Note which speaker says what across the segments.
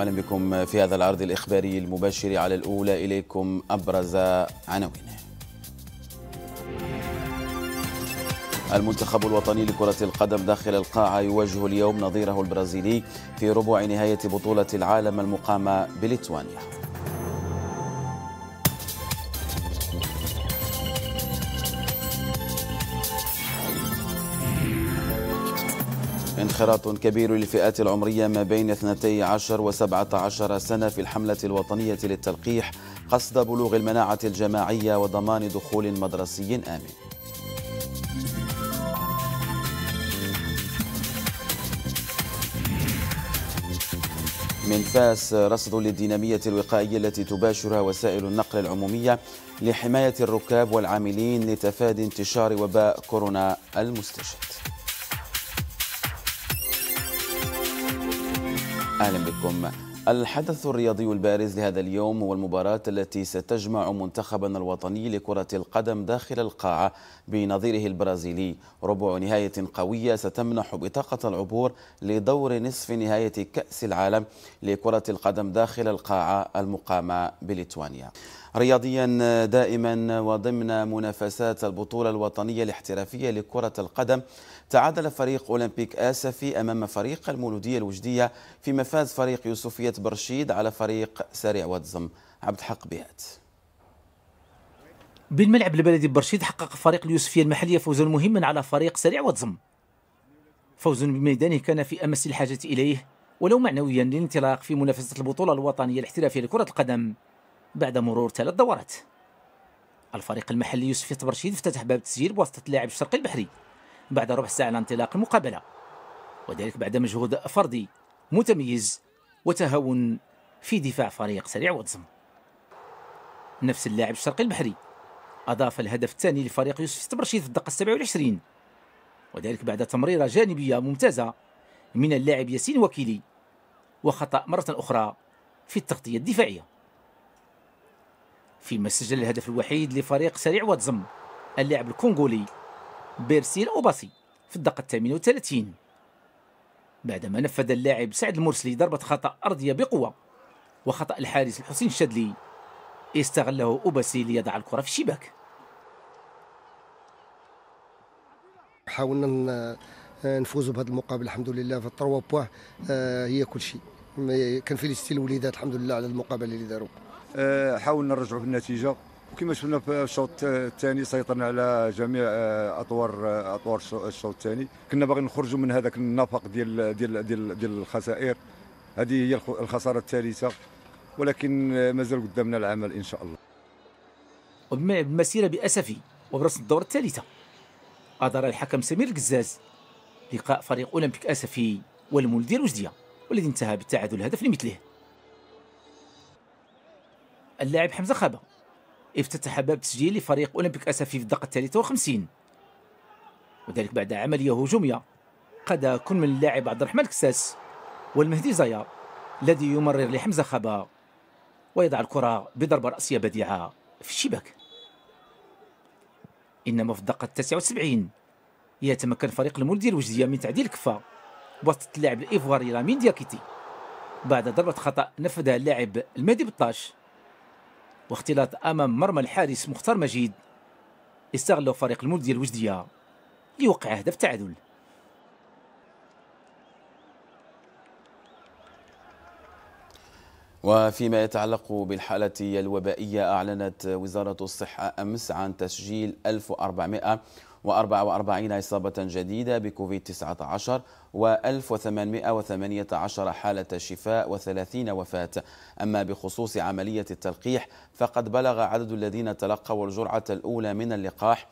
Speaker 1: عليكم واهلا بكم في هذا العرض الاخباري المباشر على الاولى اليكم ابرز عناوينه. المنتخب الوطني لكرة القدم داخل القاعة يواجه اليوم نظيره البرازيلي في ربع نهاية بطولة العالم المقامة بليتوانيا. انخراط كبير للفئات العمرية ما بين 12 و 17 سنة في الحملة الوطنية للتلقيح قصد بلوغ المناعة الجماعية وضمان دخول مدرسي آمن من فاس رصد للدينامية الوقائية التي تباشرها وسائل النقل العمومية لحماية الركاب والعاملين لتفادي انتشار وباء كورونا المستجد أهلا بكم الحدث الرياضي البارز لهذا اليوم هو المباراة التي ستجمع منتخبنا الوطني لكرة القدم داخل القاعة بنظيره البرازيلي ربع نهاية قوية ستمنح بطاقة العبور لدور نصف نهاية كأس العالم لكرة القدم داخل القاعة المقامة بليتوانيا رياضيا دائما وضمن منافسات البطولة الوطنية الاحترافية لكرة القدم تعادل فريق أولمبيك آسفي أمام فريق المولودية الوجدية في مفاز فريق يوسفية برشيد على فريق سريع واتزم عبد الحق بيات
Speaker 2: بالملعب البلدي برشيد حقق فريق اليوسفية المحلية فوزا مهما على فريق سريع واتزم فوز بميدانه كان في أمس الحاجة إليه ولو معنويا للانطلاق في منافسة البطولة الوطنية الاحترافية لكرة القدم بعد مرور ثلاث دورات الفريق المحلي يوسف تبرشيد افتتح باب التسجيل بواسطة لاعب الشرقي البحري بعد ربع ساعة على انطلاق المقابلة وذلك بعد مجهود فردي متميز وتهاون في دفاع فريق سريع واتزم نفس اللاعب الشرقي البحري أضاف الهدف الثاني لفريق يوسف تبرشيد في الدقة 27 وذلك بعد تمريرة جانبية ممتازة من اللاعب ياسين وكيلي وخطأ مرة أخرى في التغطية الدفاعية فيما سجل الهدف الوحيد لفريق سريع واتزم اللاعب الكونغولي بيرسيل أوباسي في الدقة 38 بعدما نفذ اللاعب سعد المرسلي ضربة خطأ أرضية بقوة وخطأ الحارس الحسين الشدلي استغله أوباسي ليضع الكرة في الشباك حاولنا نفوزوا بهذا المقابل الحمد لله في التروا بواه آه، هي كل شيء كان كنفيليسيتي الوليدات الحمد لله على المقابله اللي داروا حاولنا نرجعوا في النتيجه وكما شفنا في الشوط الثاني سيطرنا على جميع آه، اطوار آه، اطوار الشوط الثاني كنا باغيين نخرجوا من هذاك النفق ديال ديال ديال, ديال الخسائر هذه هي الخساره الثالثه ولكن آه، مازال قدامنا العمل ان شاء الله وبمسيره باسفي وبرص الدور الثالثه ادار الحكم سمير القزاز لقاء فريق اولمبيك اسفي والمولدير وجديه والذي انتهى بالتعادل هدف لمثله اللاعب حمزه خابا افتتح باب تسجيل لفريق اولمبيك اسفي في الدقه 53 وذلك بعد عمليه هجوميه قاد كل من اللاعب عبد الرحمن الكساس والمهدي زايا الذي يمرر لحمزه خابا ويضع الكره بضربه راسيه بديعه في الشباك انما في الدقه 79 يتمكن فريق المولدي الوجديه من تعديل كفه بواسطه اللاعب الايفواري لامين دياكيتي بعد ضربه خطا نفذها اللاعب المهدي بطاش واختلاط أمام مرمى الحارس مختار مجيد استغلوا فريق ديال الوجدية ليوقع هدف تعادل
Speaker 1: وفيما يتعلق بالحالة الوبائية أعلنت وزارة الصحة أمس عن تسجيل 1400 و44 إصابة جديدة بكوفيد-19 و1818 حالة شفاء و30 وفاة أما بخصوص عملية التلقيح فقد بلغ عدد الذين تلقوا الجرعة الأولى من اللقاح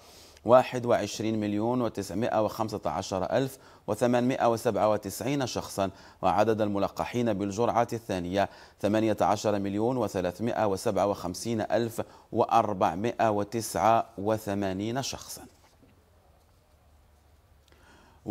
Speaker 1: 21 مليون و915 ألف و897 شخصا وعدد الملقحين بالجرعة الثانية 18 مليون و357 ألف و489 شخصا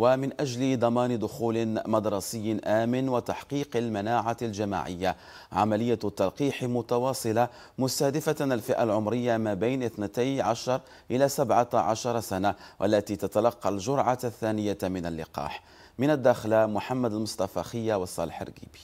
Speaker 1: ومن أجل ضمان دخول مدرسي آمن وتحقيق المناعة الجماعية عملية التلقيح متواصلة مستهدفة الفئة العمرية ما بين 12 إلى 17 سنة والتي تتلقى الجرعة الثانية من اللقاح من الداخلة محمد المصطفى خيا والصالح الرقيبي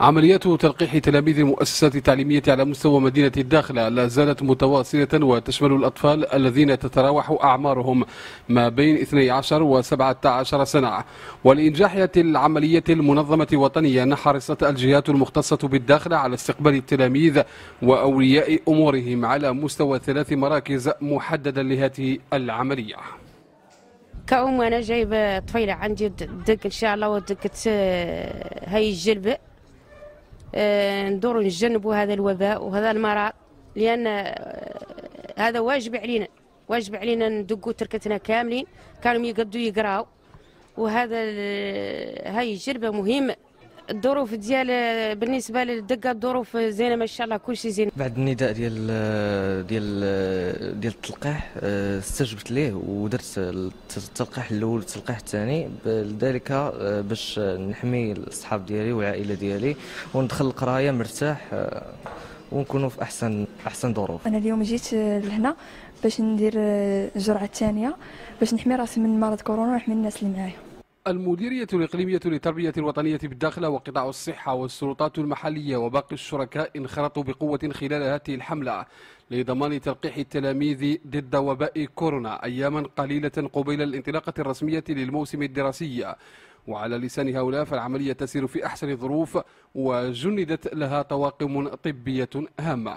Speaker 3: عمليات تلقيح تلاميذ المؤسسات التعليمية على مستوى مدينة الداخلة لا زالت متواصلة وتشمل الأطفال الذين تتراوح أعمارهم ما بين 12 و 17 سنة ولإنجاح العملية المنظمة وطنيا حرصت الجهات المختصة بالداخلة على استقبال التلاميذ وأولياء أمورهم على مستوى ثلاث مراكز محددة لهذه العملية
Speaker 4: كأم أنا جايبة طفيلة عندي دق إن شاء الله ودقت آه، هاي الجلبة آه، ندور نجنبوا هذا الوباء وهذا المرض لان آه، هذا واجب علينا واجب علينا ندقوا تركتنا كاملين كانوا يقدوا يقراوا وهذا هاي جربه مهمه الظروف ديال بالنسبه للدقه الظروف زينه ما شاء الله كلشي زين
Speaker 2: بعد النداء ديال ديال ديال التلقيح آه، استجبت ليه ودرت التلقيح الاول والتلقيح الثاني لذلك آه، باش نحمي الصحاب ديالي والعائله ديالي وندخل القرايه مرتاح آه، ونكونوا في احسن احسن ظروف
Speaker 1: انا اليوم جيت لهنا
Speaker 5: باش ندير الجرعه الثانيه باش نحمي راسي من مرض كورونا ونحمي الناس اللي معايا
Speaker 3: المديرية الإقليمية للتربية الوطنية بالداخلة وقطاع الصحة والسلطات المحلية وباقي الشركاء انخرطوا بقوة خلال هذه الحملة لضمان تلقيح التلاميذ ضد وباء كورونا أياما قليلة قبيل الانطلاقة الرسمية للموسم الدراسي وعلى لسان هؤلاء فالعملية تسير في أحسن الظروف وجندت لها طواقم طبية هامة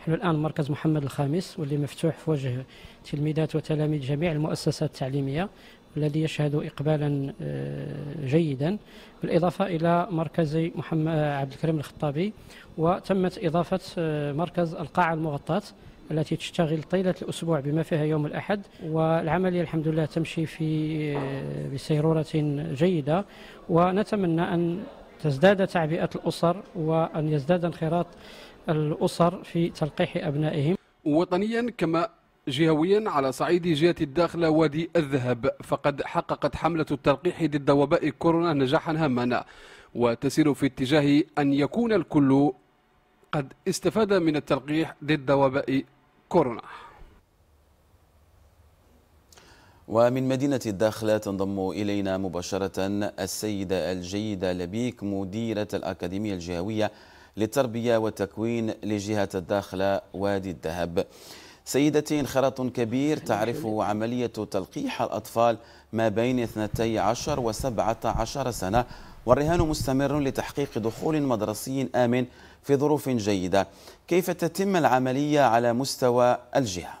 Speaker 4: نحن الآن مركز محمد الخامس واللي مفتوح في وجه تلميذات وتلاميذ جميع المؤسسات التعليمية الذي يشهد إقبالا آه، جيدا بالإضافة إلى مركز محمد آه، عبد الكريم الخطابي وتمت إضافة آه، مركز القاعة المغطاة التي تشتغل طيلة الأسبوع بما فيها يوم الأحد والعملية الحمد لله تمشي في بسيرورة جيدة ونتمنى أن تزداد تعبئة الأسر وأن يزداد انخراط الأسر في تلقيح أبنائهم وطنيا كما
Speaker 3: جهويا على صعيد جهة الداخلة وادي الذهب فقد حققت حملة التلقيح ضد وباء كورونا نجاحا هاما وتسير في اتجاه أن يكون الكل قد استفاد من التلقيح ضد وباء كورونا
Speaker 1: ومن مدينة الداخلة تنضم إلينا مباشرة السيدة الجيدة لبيك مديرة الأكاديمية الجهوية للتربية والتكوين لجهة الداخلة وادي الذهب سيدتي انخراط كبير تعرفه عملية تلقيح الأطفال ما بين 12 و 17 سنة والرهان مستمر لتحقيق دخول مدرسي آمن في ظروف جيدة كيف تتم العملية على مستوى الجهة؟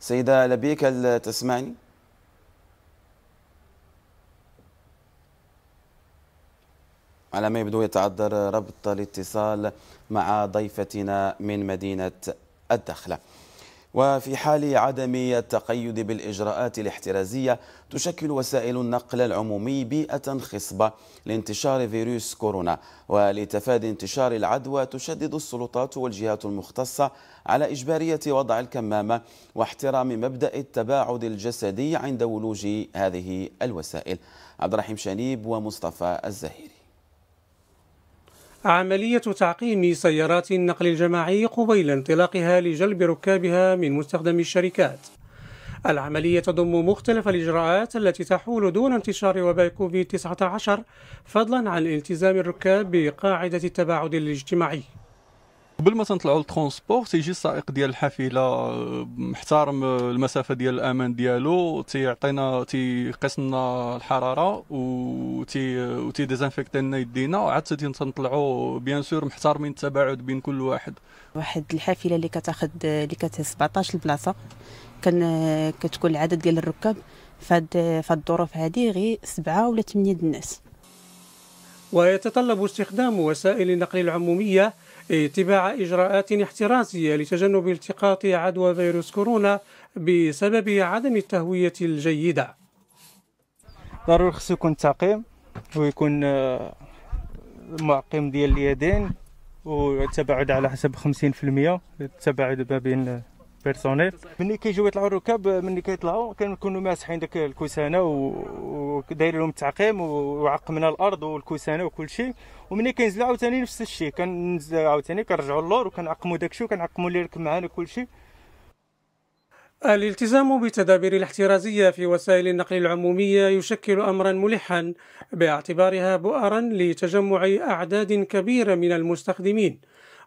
Speaker 1: سيدة لبيك هل تسمعني؟ على ما يبدو يتعذر ربط الاتصال مع ضيفتنا من مدينة الدخلة وفي حال عدم التقيد بالإجراءات الاحترازية تشكل وسائل النقل العمومي بيئة خصبة لانتشار فيروس كورونا ولتفادي انتشار العدوى تشدد السلطات والجهات المختصة على إجبارية وضع الكمامة واحترام مبدأ التباعد الجسدي عند ولوج هذه الوسائل عبد الرحيم شنيب ومصطفى الزهيري
Speaker 6: عملية تعقيم سيارات النقل الجماعي قبيل انطلاقها لجلب ركابها من مستخدم الشركات العملية تضم مختلف الإجراءات التي تحول دون انتشار وباء كوفيد-19 فضلا عن التزام الركاب بقاعدة التباعد الاجتماعي
Speaker 3: قبل ما تنطلعوا للترونسبور تيجي السائق ديال الحافله آه، محترم آه، المسافه ديال الامان ديالو تيعطينا تيقيس لنا الحراره و تي آه، و تيديزانفيكتي لنا يدينا عاد تنطلعوا بيان سور محترمين التباعد بين كل واحد
Speaker 4: واحد الحافله اللي كتاخذ اللي كتهز 17 بلاصه كان كتكون العدد ديال الركاب فهاد فهاد الظروف هادي غير سبعه ولا ثمانيه الناس
Speaker 6: ويتطلب استخدام وسائل النقل العموميه اتباع إجراءات احترازية لتجنب التقاط عدوى فيروس كورونا بسبب عدم التهوية الجيدة ضروري خصو يكون تقيم ويكون آه، معقم ديال اليدين والتباعد على حسب 50% التباعد ما بين بيرسونيل ملي كيجيو يطلعوا الركاب ملي كيطلعوا كنكونوا ماسحين داك الكوسانه وداير لهم التعقيم وعقمنا الارض والكوسانه وكل شيء ومني كينزلوا عاوتاني نفس الشيء كننزلوا عاوتاني كنرجعوا للور وكنعقموا داك الشيء وكنعقموا اللي ركب معنا كل شيء الالتزام بالتدابير الاحترازية في وسائل النقل العمومية يشكل أمرا ملحا باعتبارها بؤرا لتجمع أعداد كبيرة من المستخدمين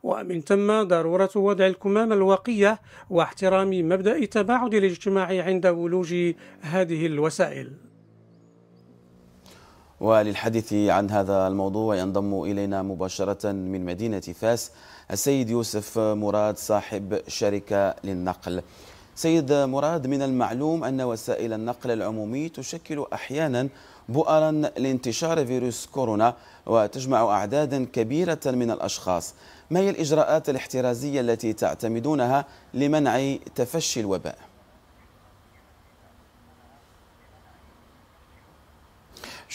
Speaker 6: ومن ثم ضرورة وضع الكمامة الواقية واحترام مبدأ التباعد الاجتماعي عند ولوج هذه الوسائل
Speaker 1: وللحديث عن هذا الموضوع ينضم إلينا مباشرة من مدينة فاس السيد يوسف مراد صاحب شركة للنقل سيد مراد من المعلوم أن وسائل النقل العمومي تشكل أحيانا بؤرا لانتشار فيروس كورونا وتجمع أعدادا كبيرة من الأشخاص ما هي الإجراءات الاحترازية التي تعتمدونها لمنع تفشي الوباء؟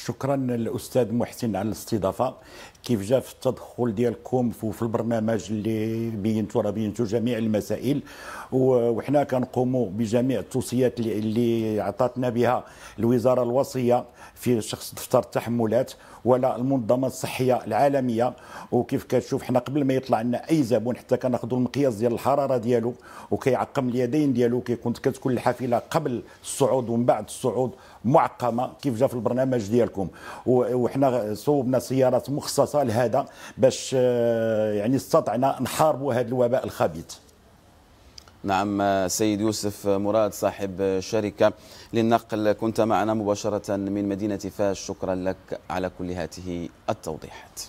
Speaker 1: شكرا الاستاذ محسن على الاستضافه كيف جا في التدخل ديالكم في البرنامج اللي بينتوا راه بينتوا جميع المسائل وحنا كنقوموا بجميع التوصيات اللي عطاتنا بها الوزاره الوصيه في شخص دفتر التحملات ولا المنظمه الصحيه العالميه وكيف كتشوف حنا قبل ما يطلع لنا اي زبون حتى كناخذوا المقياس ديال الحراره ديالو وكيعقم اليدين ديالو كيكون كتكون الحافله قبل الصعود ومن بعد الصعود معقمه كيف جا في البرنامج ديالكم وحنا صوبنا سيارات مخصصه لهذا باش آه، يعني استطعنا نحاربوا هذا الوباء الخبيث نعم سيد يوسف مراد صاحب شركة للنقل كنت معنا مباشرة من مدينة فاس شكرا لك على كل هاته التوضيحات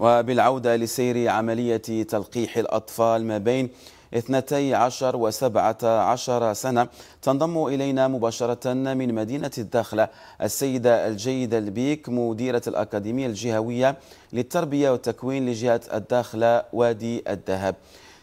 Speaker 1: وبالعودة لسير عملية تلقيح الأطفال ما بين 12 و 17 سنة تنضم إلينا مباشرة من مدينة الداخلة السيدة الجيدة البيك مديرة الأكاديمية الجهوية للتربية والتكوين لجهة الداخلة وادي الذهب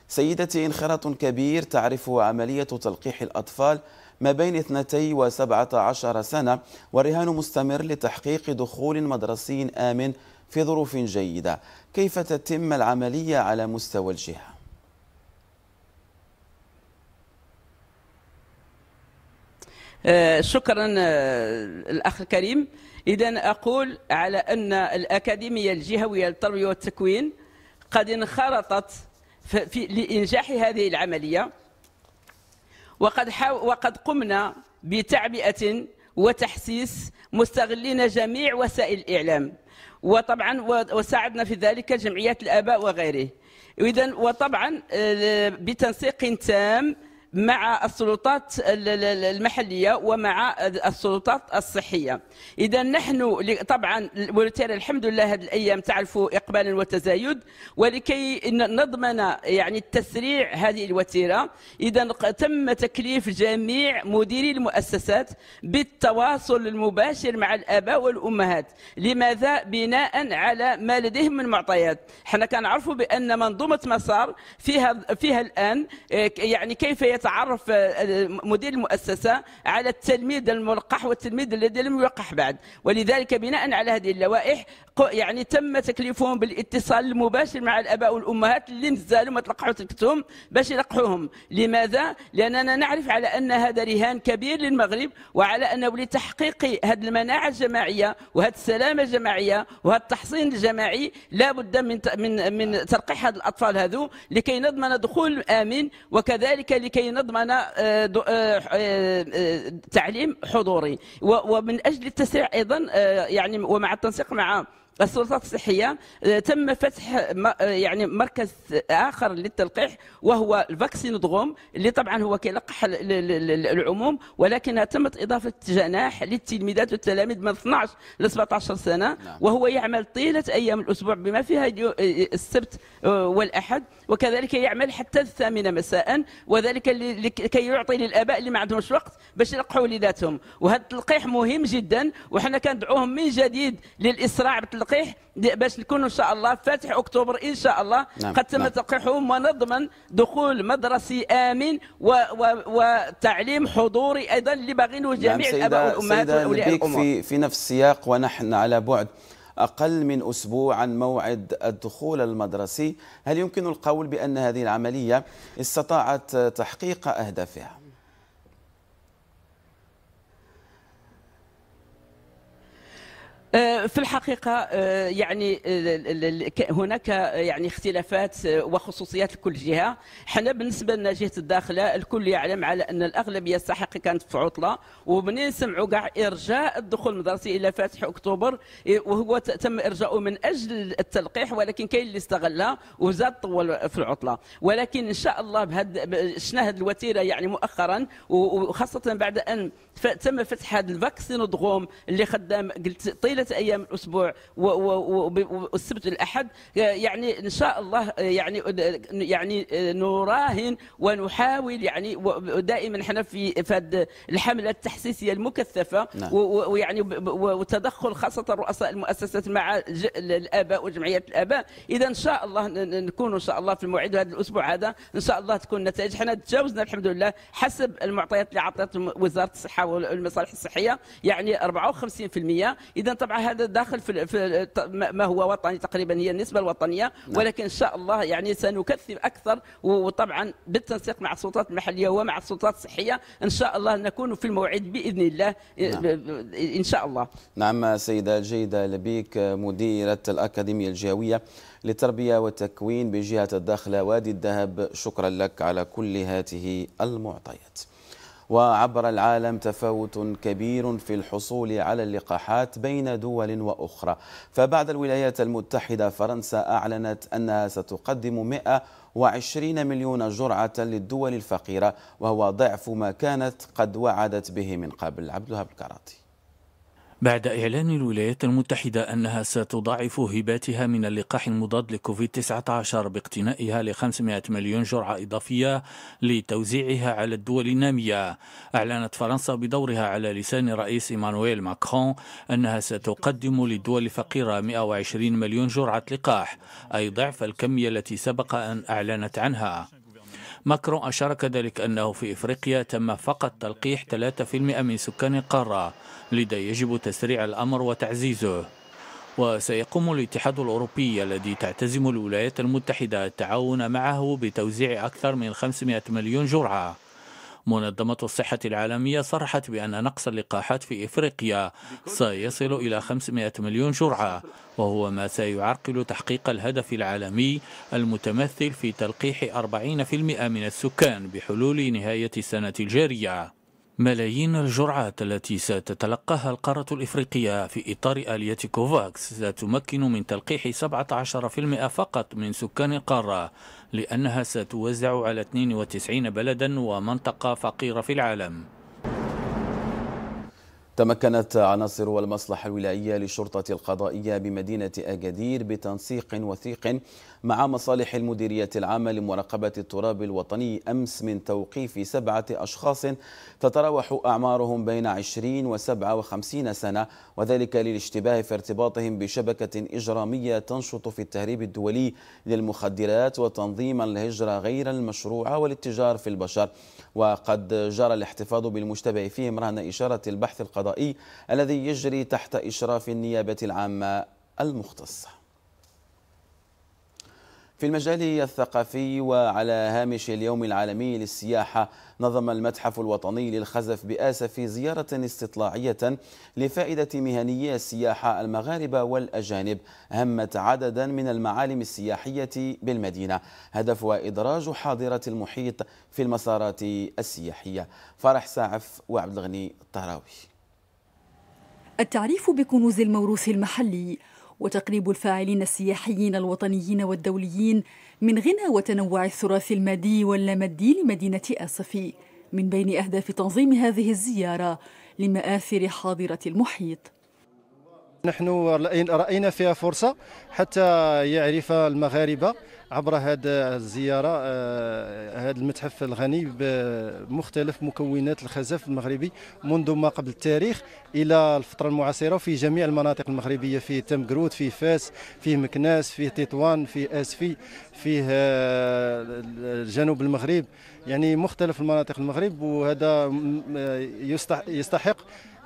Speaker 1: سيدتي انخراط كبير تعرفه عملية تلقيح الأطفال ما بين 2 و 17 سنة والرهان مستمر لتحقيق دخول مدرسي آمن في ظروف جيدة كيف تتم العملية على مستوى الجهة؟ آه، شكرا آه، الاخ
Speaker 4: الكريم اذا اقول على ان الاكاديميه الجهويه للتربيه والتكوين قد انخرطت في لإنجاح هذه العملية وقد, وقد قمنا بتعبئة وتحسيس مستغلين جميع وسائل الإعلام وطبعا وساعدنا في ذلك جمعيات الآباء وغيره إذا وطبعا آه، بتنسيق تام مع السلطات المحليه ومع السلطات الصحيه اذا نحن طبعا موريتانيا الحمد لله هذه الايام تعرفوا اقبالا وتزايد ولكي نضمن يعني التسريع هذه الوتيره اذا تم تكليف جميع مديري المؤسسات بالتواصل المباشر مع الاباء والامهات لماذا بناء على ما لديهم من معطيات حنا كنعرفوا بان منظومه مسار فيها فيها الان إيه، يعني كيف يت تعرف آه، آه، مدير المؤسسه على التلميذ الملقح والتلميذ الذي لم يلقح بعد ولذلك بناء على هذه اللوائح يعني تم تكليفهم بالاتصال المباشر مع الاباء والامهات اللي مازالوا ما تلقحوا تلكتهم باش يلقحوهم لماذا لاننا نعرف على ان هذا رهان كبير للمغرب وعلى انه لتحقيق هذه المناعه الجماعيه وهذه السلامه الجماعيه وهذا التحصين الجماعي لا بد من من من تلقيح هذه الاطفال هذو لكي نضمن دخول امن وكذلك لكي نضمن آه، آه، آه، تعليم حضوري ومن اجل التسريع ايضا يعني ومع التنسيق مع السلطات الصحيه آه، تم فتح آه، يعني مركز اخر للتلقيح وهو الفاكسين دغوم اللي طبعا هو كيلقح العموم ولكن تمت اضافه جناح للتلميذات والتلاميذ من 12 ل 17 سنه نعم. وهو يعمل طيله ايام الاسبوع بما فيها آه، السبت والاحد وكذلك يعمل حتى الثامنه مساء وذلك لكي يعطي للاباء اللي ما عندهمش وقت باش يلقحوا وليداتهم وهذا التلقيح مهم جدا وحنا كندعوهم من جديد للاسراع بتلقيح التلقيح باش نكون ان شاء الله فاتح اكتوبر ان شاء الله نعم. قد تم نعم. تلقيحهم ونضمن دخول مدرسي امن و و وتعليم حضوري ايضا اللي باغينه نعم، جميع نعم الاباء والامهات واولياء الامور في
Speaker 1: في نفس السياق ونحن على بعد أقل من أسبوع عن موعد الدخول المدرسي هل يمكن القول بأن هذه العملية استطاعت تحقيق أهدافها؟
Speaker 4: آه، في الحقيقه آه، يعني آه، هناك يعني اختلافات وخصوصيات لكل جهه حنا بالنسبه لنا جهه الداخله الكل يعلم على ان الاغلبيه الساحقه كانت في عطله ومنين سمعوا كاع ارجاء الدخول المدرسي الى فاتح اكتوبر إيه، وهو تم ارجاؤه من اجل التلقيح ولكن كاين اللي استغلها وزاد طول في العطله ولكن ان شاء الله بهد شناهد الوتيره يعني مؤخرا وخاصه بعد ان تم فتح هذا الفاكسينودروم اللي خدام قلت طيله ثلاثه ايام الاسبوع والسبت والاحد يعني ان شاء الله يعني يعني نراهن ونحاول يعني دائما احنا في فد الحمله التحسيسيه المكثفه نعم. ويعني وتدخل خاصه رؤساء المؤسسات مع الاباء وجمعيات الاباء اذا ان شاء الله نكون ان شاء الله في الموعد هذا الاسبوع هذا ان شاء الله تكون النتائج احنا تجاوزنا الحمد لله حسب المعطيات اللي اعطت وزاره الصحه والمصالح الصحيه يعني 54% اذا طبعا هذا داخل في, ما هو وطني تقريبا هي النسبه الوطنيه نعم. ولكن ان شاء الله يعني سنكثف اكثر وطبعا بالتنسيق مع السلطات المحليه ومع السلطات الصحيه ان شاء الله نكون في الموعد باذن الله نعم.
Speaker 1: ان شاء الله نعم سيده جيده لبيك مديره الاكاديميه الجهويه للتربيه والتكوين بجهه الداخله وادي الذهب شكرا لك على كل هذه المعطيات وعبر العالم تفاوت كبير في الحصول على اللقاحات بين دول وأخرى فبعد الولايات المتحدة فرنسا أعلنت أنها ستقدم 120 مليون جرعة للدول الفقيرة وهو ضعف ما كانت قد وعدت به من قبل عبد الوهاب الكراطي
Speaker 7: بعد إعلان الولايات المتحدة أنها ستضاعف هباتها من اللقاح المضاد لكوفيد-19 باقتنائها ل 500 مليون جرعة إضافية لتوزيعها على الدول النامية أعلنت فرنسا بدورها على لسان رئيس إيمانويل ماكرون أنها ستقدم للدول الفقيرة 120 مليون جرعة لقاح أي ضعف الكمية التي سبق أن أعلنت عنها ماكرون أشار كذلك أنه في إفريقيا تم فقط تلقيح 3% من سكان القارة لذا يجب تسريع الأمر وتعزيزه وسيقوم الاتحاد الأوروبي الذي تعتزم الولايات المتحدة التعاون معه بتوزيع أكثر من 500 مليون جرعة منظمة الصحة العالمية صرحت بأن نقص اللقاحات في إفريقيا سيصل إلى 500 مليون جرعة وهو ما سيعرقل تحقيق الهدف العالمي المتمثل في تلقيح 40% من السكان بحلول نهاية السنة الجارية ملايين الجرعات التي ستتلقاها القارة الإفريقية في إطار آلية كوفاكس ستمكن من تلقيح 17% فقط من سكان القارة لأنها ستوزع على 92 بلدا ومنطقة فقيرة في العالم
Speaker 1: تمكنت عناصر المصلحة الولائية للشرطة القضائية بمدينة أجدير بتنسيق وثيق مع مصالح المديرية العامة لمراقبة التراب الوطني أمس من توقيف سبعة أشخاص تتراوح أعمارهم بين 20 و 57 سنة وذلك للاشتباه في ارتباطهم بشبكة إجرامية تنشط في التهريب الدولي للمخدرات وتنظيم الهجرة غير المشروعة والاتجار في البشر وقد جرى الاحتفاظ بالمشتبه فيهم رهن إشارة البحث القضائي الذي يجري تحت إشراف النيابة العامة المختصة في المجال الثقافي وعلى هامش اليوم العالمي للسياحة نظم المتحف الوطني للخزف بآسف زيارة استطلاعية لفائدة مهنيي السياحة المغاربة والأجانب همت عددا من المعالم السياحية بالمدينة هدفها إدراج حاضرة المحيط في المسارات السياحية فرح ساعف وعبد الغني الطهراوي
Speaker 5: التعريف بكنوز الموروث المحلي وتقريب الفاعلين السياحيين الوطنيين والدوليين من غنى وتنوع التراث المادي واللامادي لمدينة آسفي من بين أهداف تنظيم هذه الزيارة لمآثر حاضرة المحيط
Speaker 7: نحن رأينا فيها فرصة حتى يعرف المغاربة عبر هذا الزياره هذا آه، المتحف الغني بمختلف مكونات الخزف المغربي منذ ما قبل التاريخ الى الفتره المعاصره في جميع المناطق المغربيه فيه تمكرود فيه فاس فيه مكناس فيه تطوان فيه اسفي فيه آه، جنوب المغرب يعني مختلف المناطق المغرب وهذا آه، يستحق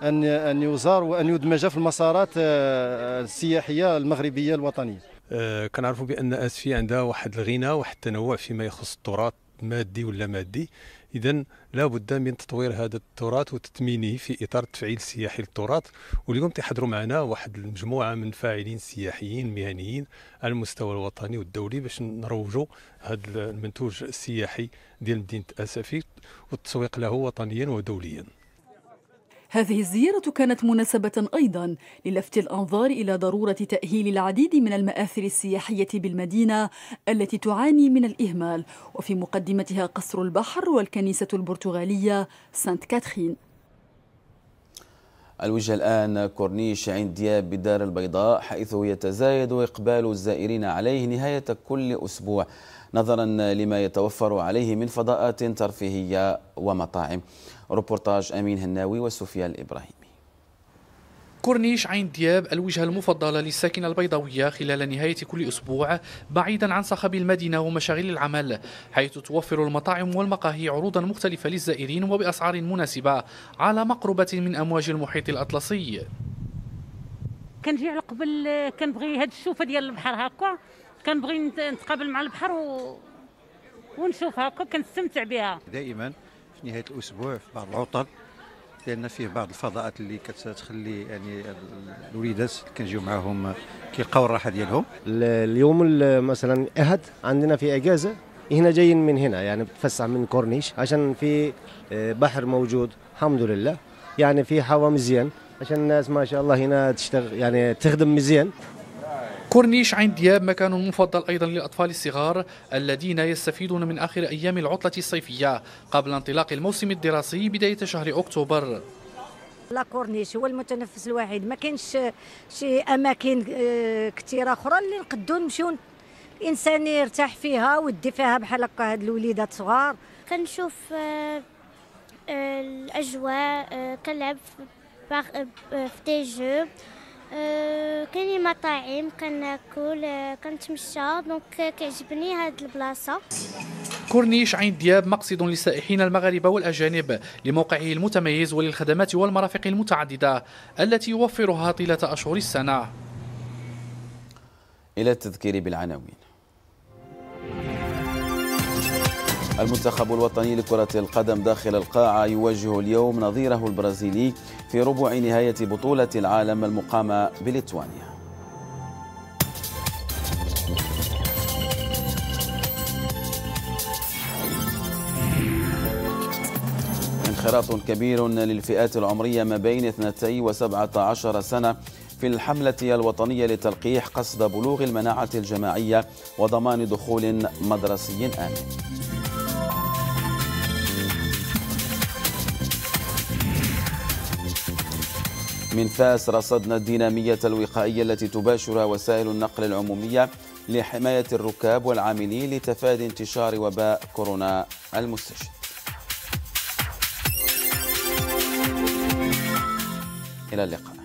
Speaker 7: ان ان يزار وان يدمج في المسارات السياحيه المغربيه الوطنيه آه، كنعرفوا بان اسفي
Speaker 6: عندها واحد الغنى واحد التنوع فيما يخص التراث مادي ولا مادي اذا لابد من تطوير هذا التراث وتثمينه في اطار التفعيل السياحي للتراث واليوم تيحضروا معنا واحد المجموعه من فاعلين سياحيين مهنيين على المستوى الوطني والدولي باش نروجوا هذا المنتوج السياحي ديال مدينه اسفي والتسويق له وطنيا ودوليا
Speaker 5: هذه الزيارة كانت مناسبة أيضا للفت الأنظار إلى ضرورة تأهيل العديد من المآثر السياحية بالمدينة التي تعاني من الإهمال وفي مقدمتها قصر البحر والكنيسة البرتغالية سانت كاترين
Speaker 1: الوجهة الآن كورنيش عين دياب بدار البيضاء حيث يتزايد إقبال الزائرين عليه نهاية كل أسبوع نظرا لما يتوفر عليه من فضاءات ترفيهية ومطاعم روبورتاج أمين هناوي وسفيان الإبراهيم
Speaker 5: كورنيش عين دياب الوجهة المفضلة للساكنة البيضاوية خلال نهاية كل أسبوع بعيدا عن صخب المدينة ومشاغل العمل حيث توفر المطاعم والمقاهي عروضا مختلفة للزائرين وبأسعار مناسبة على مقربة من أمواج المحيط الأطلسي
Speaker 4: كنجي على قبل كنبغي هاد الشوفة ديال البحر هكا كنبغي نتقابل مع البحر و... ونشوف هكا كنستمتع بها
Speaker 1: دائما في
Speaker 7: نهايه الاسبوع في بعض العطل لان فيه بعض الفضاءات اللي كتخلي يعني
Speaker 2: الوليدات كنجيو معاهم كيلقاو الراحه ديالهم اليوم مثلا احد عندنا في اجازه هنا جايين من هنا يعني بتفسع من كورنيش عشان في آه، بحر موجود الحمد لله يعني في حوا مزيان عشان الناس ما شاء الله هنا تشتغل يعني تخدم مزيان
Speaker 5: كورنيش عين دياب مكان مفضل أيضا للأطفال الصغار الذين يستفيدون من آخر أيام العطلة الصيفية قبل انطلاق الموسم الدراسي بداية شهر أكتوبر
Speaker 2: لا كورنيش هو المتنفس الوحيد ما كاينش شي اماكن كثيره اخرى اللي نقدو نمشيو الانسان يرتاح فيها ويدي فيها بحال هكا هاد الوليدات صغار كنشوف الاجواء كنلعب في دي جو
Speaker 7: آه، كاين مطاعم كناكل آه، كنتمشى دونك آه، كيعجبني هاد البلاصه
Speaker 5: كورنيش عين دياب مقصد للسائحين المغاربة والأجانب لموقعه المتميز وللخدمات والمرافق المتعددة التي يوفرها طيلة أشهر السنة
Speaker 1: إلى التذكير بالعناوين المنتخب الوطني لكرة القدم داخل القاعة يواجه اليوم نظيره البرازيلي في ربع نهاية بطولة العالم المقامة بليتوانيا انخراط كبير للفئات العمرية ما بين 2 و 17 سنة في الحملة الوطنية لتلقيح قصد بلوغ المناعة الجماعية وضمان دخول مدرسي آمن من فاس رصدنا الدينامية الوقائية التي تباشر وسائل النقل العمومية لحماية الركاب والعاملين لتفادي انتشار وباء كورونا المستجد إلى اللقاء